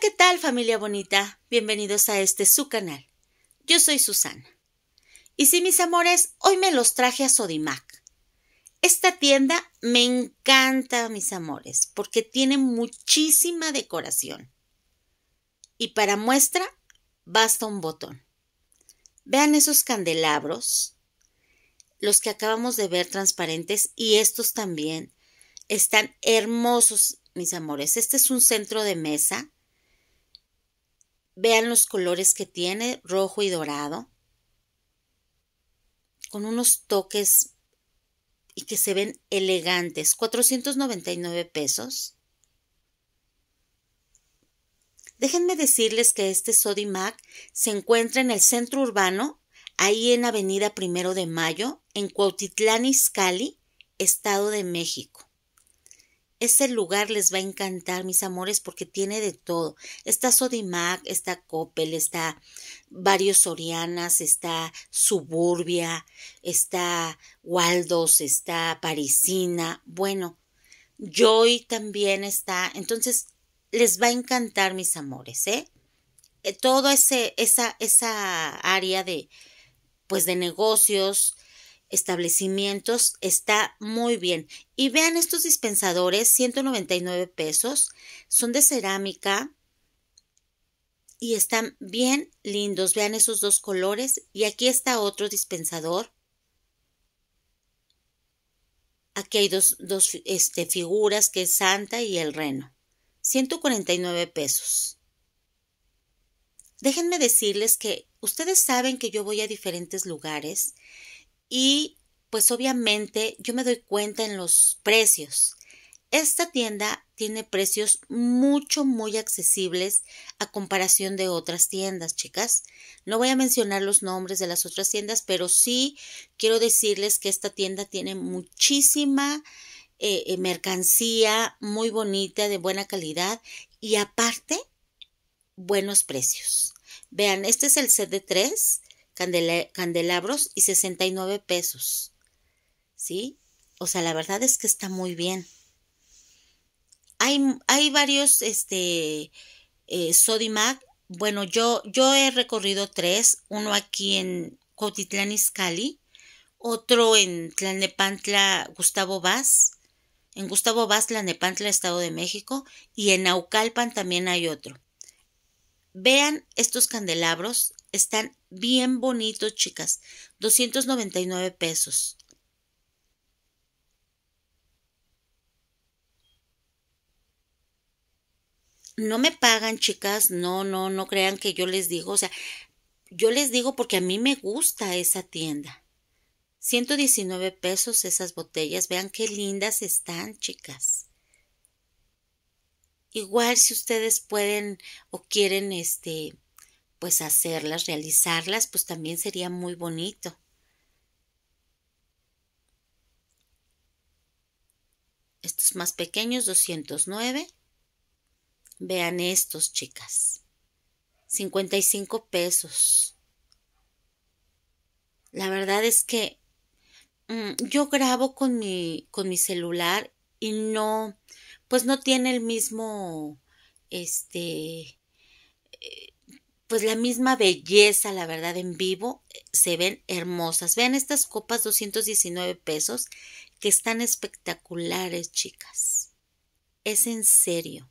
¿qué tal familia bonita? Bienvenidos a este su canal. Yo soy Susana. Y si mis amores, hoy me los traje a Sodimac. Esta tienda me encanta, mis amores, porque tiene muchísima decoración. Y para muestra, basta un botón. Vean esos candelabros, los que acabamos de ver transparentes, y estos también. Están hermosos, mis amores. Este es un centro de mesa Vean los colores que tiene, rojo y dorado, con unos toques y que se ven elegantes. 499 pesos. Déjenme decirles que este Sodimac se encuentra en el centro urbano, ahí en Avenida Primero de Mayo, en Cuautitlán Izcalli, Estado de México. Ese lugar les va a encantar, mis amores, porque tiene de todo. Está Sodimac, está Coppel, está varios Sorianas, está Suburbia, está Waldos, está Parisina. Bueno, Joy también está. Entonces, les va a encantar, mis amores, ¿eh? eh todo ese, esa, esa área de, pues, de negocios, establecimientos está muy bien. Y vean estos dispensadores, 199 pesos, son de cerámica y están bien lindos. Vean esos dos colores y aquí está otro dispensador. Aquí hay dos, dos este, figuras que es Santa y el Reno. 149 pesos. Déjenme decirles que ustedes saben que yo voy a diferentes lugares y pues obviamente yo me doy cuenta en los precios. Esta tienda tiene precios mucho, muy accesibles a comparación de otras tiendas, chicas. No voy a mencionar los nombres de las otras tiendas, pero sí quiero decirles que esta tienda tiene muchísima eh, eh, mercancía muy bonita, de buena calidad y aparte, buenos precios. Vean, este es el set de tres candelabros y 69 pesos. ¿Sí? O sea, la verdad es que está muy bien. Hay, hay varios, este, eh, Sodimac. Bueno, yo, yo he recorrido tres, uno aquí en Cotitlán Izcalli, otro en Tlanepantla Gustavo Vaz, en Gustavo Vaz, Tlanepantla Estado de México, y en Naucalpan también hay otro. Vean estos candelabros, están bien bonitos, chicas. 299 pesos. No me pagan, chicas. No, no, no crean que yo les digo. O sea, yo les digo porque a mí me gusta esa tienda. 119 pesos esas botellas. Vean qué lindas están, chicas. Igual si ustedes pueden o quieren este pues hacerlas, realizarlas, pues también sería muy bonito. Estos más pequeños, 209. Vean estos, chicas. 55 pesos. La verdad es que mm, yo grabo con mi, con mi celular y no, pues no tiene el mismo, este, eh, pues la misma belleza, la verdad, en vivo, eh, se ven hermosas. Vean estas copas 219 pesos que están espectaculares, chicas. Es en serio.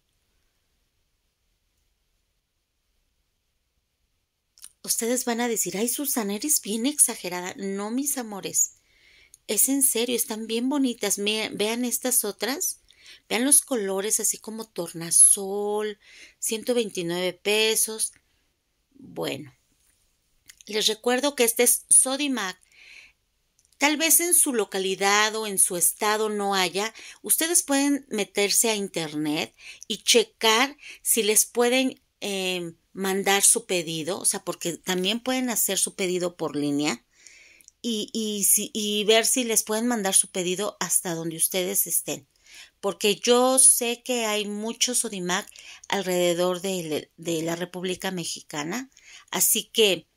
Ustedes van a decir, ay, Susana, eres bien exagerada. No, mis amores. Es en serio, están bien bonitas. Vean estas otras. Vean los colores así como tornasol, 129 pesos. Bueno, les recuerdo que este es Sodimac. Tal vez en su localidad o en su estado no haya, ustedes pueden meterse a internet y checar si les pueden eh, mandar su pedido, o sea, porque también pueden hacer su pedido por línea y ver si les pueden mandar su pedido hasta donde ustedes estén porque yo sé que hay muchos ODIMAC alrededor de, la República Mexicana, así que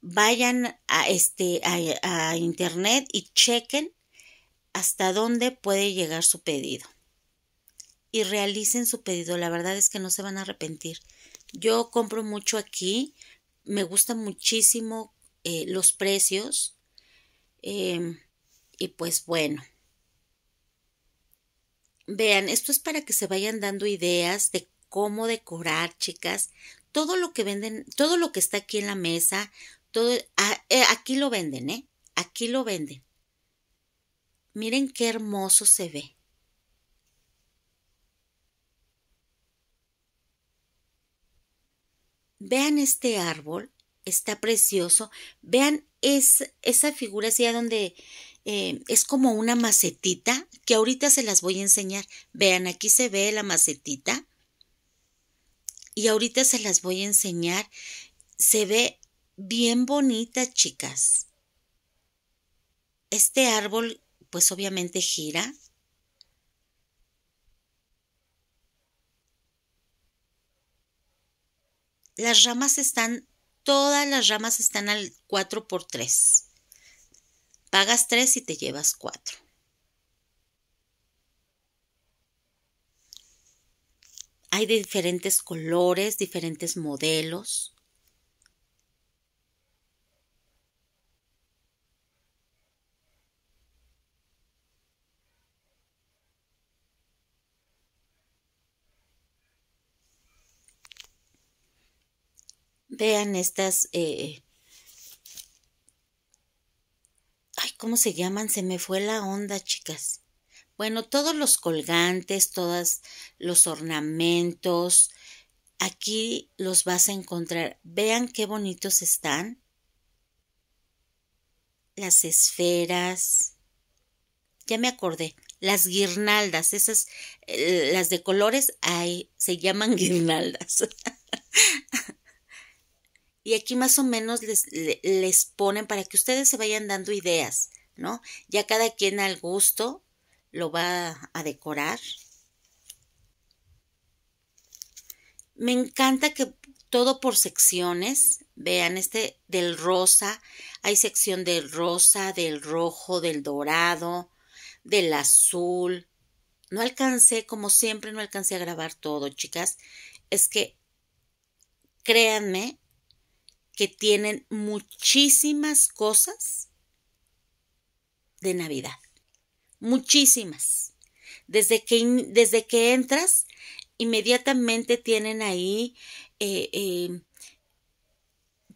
vayan a, este, internet y chequen hasta dónde puede llegar su pedido. Y realicen su pedido, la verdad es que no se van a arrepentir. Yo compro mucho aquí, me gustan muchísimo eh, los precios. Em, y pues bueno, Vean, esto es para que se vayan dando ideas de cómo decorar, chicas. Todo lo que venden, todo lo que está aquí en la mesa, todo, ah, eh, aquí lo venden, ¿eh? Aquí lo venden. Miren qué hermoso se ve. Vean este árbol, está precioso. Vean es, esa figura así donde eh, es como una macetita que ahorita se las voy a enseñar. Vean, aquí se ve la macetita y ahorita se las voy a enseñar. Se ve bien bonita, chicas. Este árbol, pues obviamente gira. Las ramas están, todas las ramas están al 4 x 3 Pagas tres y te llevas cuatro. Hay de diferentes colores, diferentes modelos. Vean estas eh, ¿cómo se llaman? Se me fue la onda, chicas. Bueno, todos los colgantes, todos los ornamentos, aquí los vas a encontrar. Vean qué bonitos están. Las esferas. Ya me acordé. Las guirnaldas, esas, eh, las de colores, ay, se llaman guirnaldas. Y aquí más o menos les, les ponen para que ustedes se vayan dando ideas, ¿no? Ya cada quien al gusto lo va a decorar. Me encanta que todo por secciones, vean este del rosa, hay sección del rosa, del rojo, del dorado, del azul. No alcancé, como siempre, no alcancé a grabar todo, chicas. Es que, créanme, que tienen muchísimas cosas de Navidad. Muchísimas. Desde que, desde que entras, inmediatamente tienen ahí eh, eh,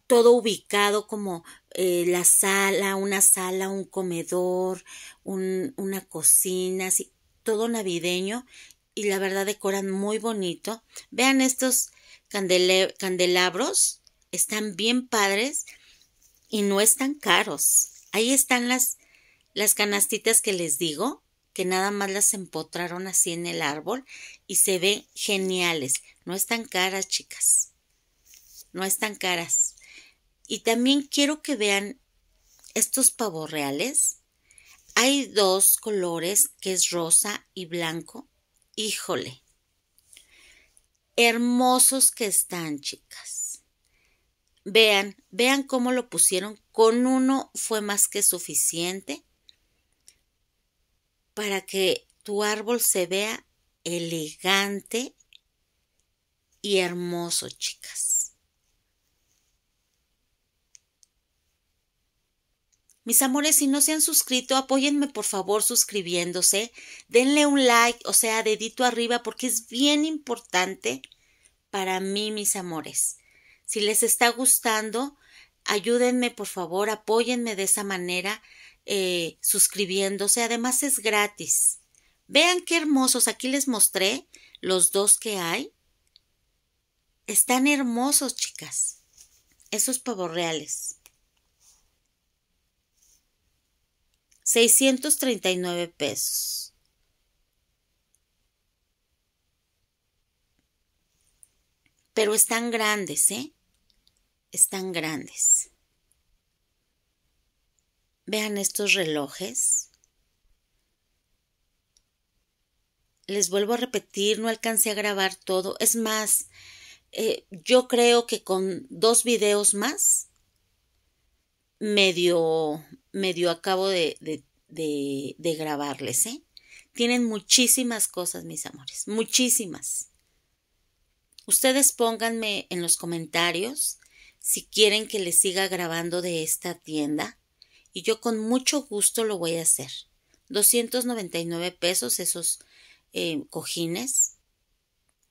todo ubicado como eh, la sala, una sala, un comedor, una cocina, así, todo navideño y la verdad decoran muy bonito. Vean estos candelabros están bien padres y no están caros. Ahí están las, las canastitas que les digo, que nada más las empotraron así en el árbol y se ven geniales. No están caras, chicas. No están caras. Y también quiero que vean estos reales Hay dos colores, que es rosa y blanco. Híjole. Hermosos que están, chicas. Vean, vean cómo lo pusieron. Con uno fue más que suficiente para que tu árbol se vea elegante y hermoso, chicas. Mis amores, si no se han suscrito, apóyenme por favor suscribiéndose. Denle un like, o sea, dedito arriba, porque es bien importante para mí, mis amores si les está gustando, ayúdenme por favor, apóyenme de esa manera eh, suscribiéndose. Además es gratis. Vean qué hermosos. Aquí les mostré los dos que hay. Están hermosos, chicas. Esos pavorreales. 639 pesos. Pero están grandes, ¿eh? están grandes. Vean estos relojes. Les vuelvo a repetir, no alcancé a grabar todo. Es más, eh, yo creo que con dos videos más medio, medio acabo de, de, de, grabarles. ¿eh? Tienen muchísimas cosas, mis amores, muchísimas. Ustedes pónganme en los comentarios si quieren que les siga grabando de esta tienda y yo con mucho gusto lo voy a hacer. 299 pesos esos eh, cojines.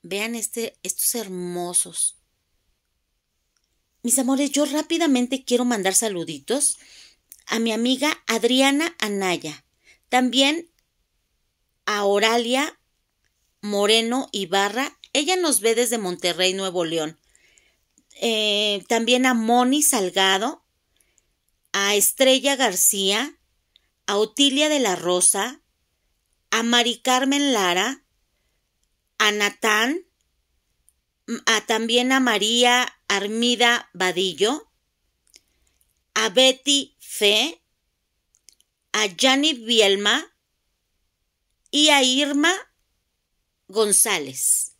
Vean este, estos hermosos. Mis amores, yo rápidamente quiero mandar saluditos a mi amiga Adriana Anaya, también a Oralia Moreno Ibarra. Ella nos ve desde Monterrey, Nuevo León. Eh, también a Moni Salgado, a Estrella García, a Otilia de la Rosa, a Mari Carmen Lara, a Natán, mm, a también a María Armida Vadillo, a Betty Fe, a Janet Bielma y a Irma González.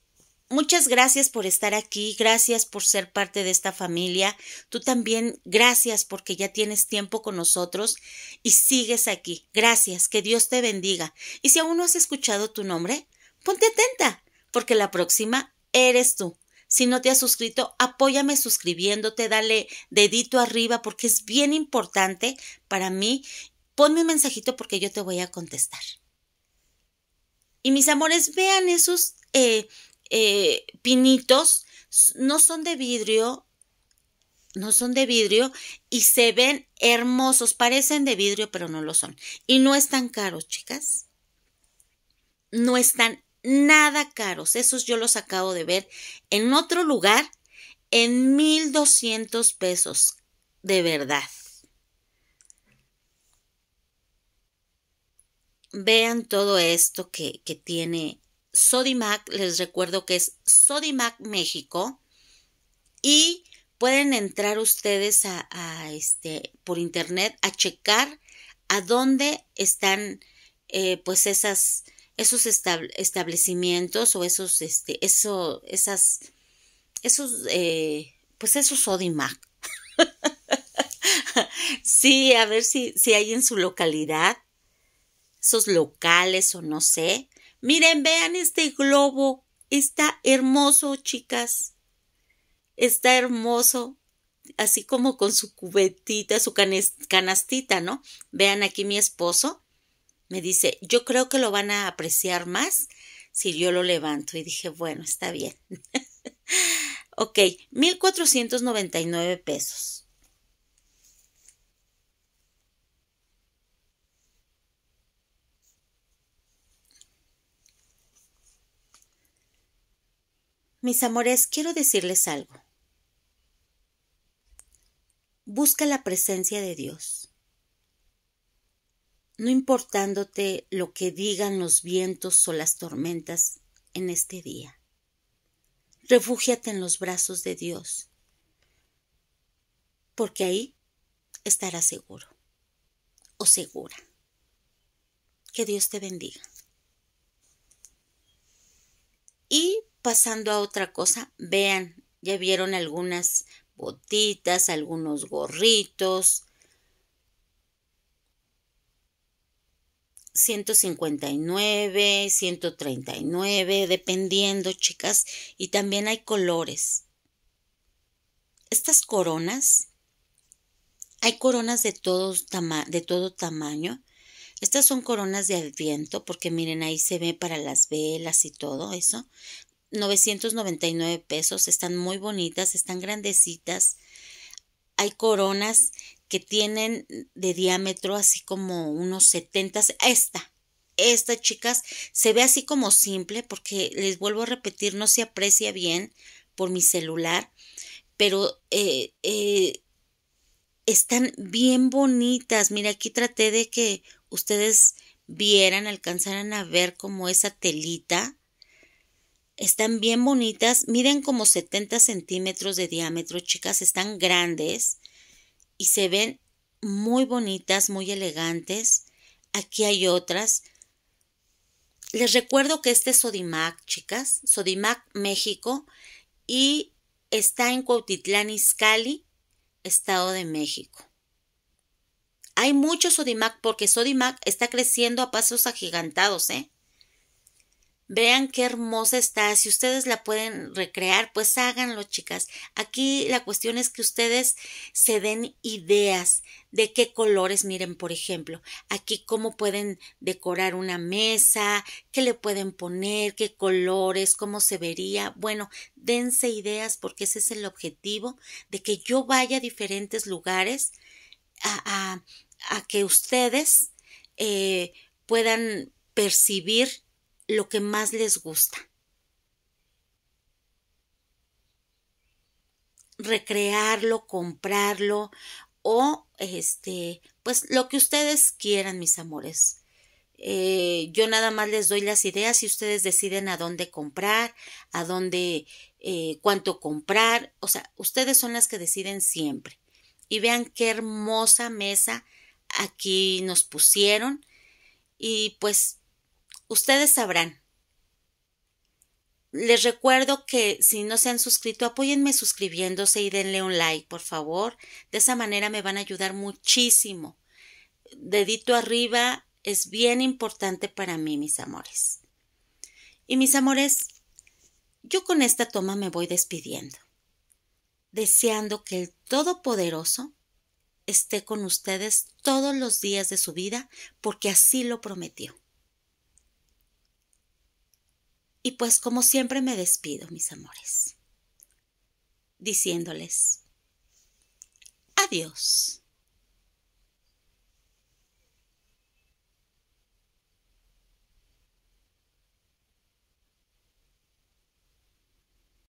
Muchas gracias por estar aquí, gracias por ser parte de esta familia. Tú también, gracias porque ya tienes tiempo con nosotros y sigues aquí. Gracias, que Dios te bendiga. Y si aún no has escuchado tu nombre, ponte atenta, porque la próxima eres tú. Si no te has suscrito, apóyame suscribiéndote, dale dedito arriba porque es bien importante para mí. Ponme un mensajito porque yo te voy a contestar. Y mis amores, vean esos eh, eh, pinitos no son de vidrio, no son de vidrio y se ven hermosos, parecen de vidrio, pero no lo son. Y no están caros, chicas. No están nada caros. Esos yo los acabo de ver en otro lugar en 1200 pesos. De verdad. Vean todo esto que, que tiene Sodimac, les recuerdo que es Sodimac México. Y pueden entrar ustedes a, este, por internet a checar a dónde están eh, pues esas, esos establecimientos o esos, este, eso, esas, esos, eh, pues esos Sodimac. sí, a ver si, si hay en su localidad esos locales o no sé. Miren, vean este globo. Está hermoso, chicas. Está hermoso. Así como con su cubetita, su canastita, ¿no? Vean aquí mi esposo. Me dice, yo creo que lo van a apreciar más si yo lo levanto. Y dije, bueno, está bien. ok, 1.499 pesos. Mis amores, quiero decirles algo. Busca la presencia de Dios. No importándote lo que digan los vientos o las tormentas en este día. Refúgiate en los brazos de Dios, porque ahí estarás seguro o segura. Que Dios te bendiga. Y pasando a otra cosa, vean, ya vieron algunas botitas, algunos gorritos. 159, 139, dependiendo, chicas. Y también hay colores. Estas coronas, hay coronas de, de todo tamaño. Estas son coronas de adviento porque miren ahí se ve para las velas y todo eso. 999 pesos, están muy bonitas, están grandecitas. Hay coronas que tienen de diámetro así como unos 70. Esta, esta chicas, se ve así como simple porque les vuelvo a repetir, no se aprecia bien por mi celular, pero eh, eh están bien bonitas. Mira, aquí traté de que ustedes vieran, alcanzaran a ver como esa telita. Están bien bonitas, Miren, como 70 centímetros de diámetro, chicas, están grandes y se ven muy bonitas, muy elegantes. Aquí hay otras. Les recuerdo que este es Sodimac, chicas, Sodimac México, y está en Cuautitlán Izcalli, Estado de México. Hay mucho Sodimac porque Sodimac está creciendo a pasos agigantados, ¿eh? Vean qué hermosa está. Si ustedes la pueden recrear, pues háganlo, chicas. Aquí la cuestión es que ustedes se den ideas de qué colores, miren, por ejemplo, aquí cómo pueden decorar una mesa, qué le pueden poner, qué colores, cómo se vería. Bueno, dense ideas porque ese es el objetivo de que yo vaya a diferentes lugares a, a, que ustedes eh, puedan percibir lo que más les gusta. Recrearlo, comprarlo o este, pues lo que ustedes quieran, mis amores. Eh, yo nada más les doy las ideas y ustedes deciden a dónde comprar, a dónde, eh, cuánto comprar. O sea, ustedes son las que deciden siempre. Y vean qué hermosa mesa aquí nos pusieron. Y pues ustedes sabrán. Les recuerdo que si no se han suscrito, apóyenme suscribiéndose y denle un like, por favor. De esa manera me van a ayudar muchísimo. Dedito arriba es bien importante para mí, mis amores. Y mis amores, yo con esta toma me voy despidiendo, deseando que el Todopoderoso esté con ustedes todos los días de su vida, porque así lo prometió. Y pues como siempre me despido, mis amores, diciéndoles adiós.